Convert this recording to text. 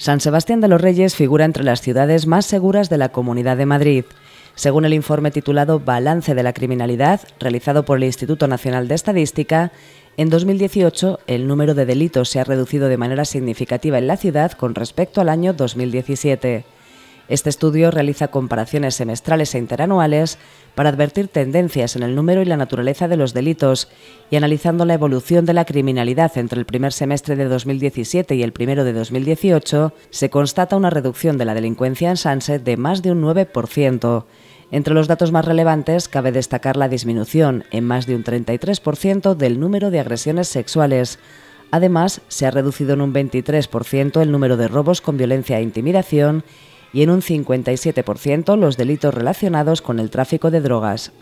San Sebastián de los Reyes figura entre las ciudades más seguras de la Comunidad de Madrid. Según el informe titulado Balance de la Criminalidad, realizado por el Instituto Nacional de Estadística, en 2018 el número de delitos se ha reducido de manera significativa en la ciudad con respecto al año 2017. Este estudio realiza comparaciones semestrales e interanuales para advertir tendencias en el número y la naturaleza de los delitos y analizando la evolución de la criminalidad entre el primer semestre de 2017 y el primero de 2018, se constata una reducción de la delincuencia en Sanse de más de un 9%. Entre los datos más relevantes cabe destacar la disminución en más de un 33% del número de agresiones sexuales. Además, se ha reducido en un 23% el número de robos con violencia e intimidación y en un 57% los delitos relacionados con el tráfico de drogas.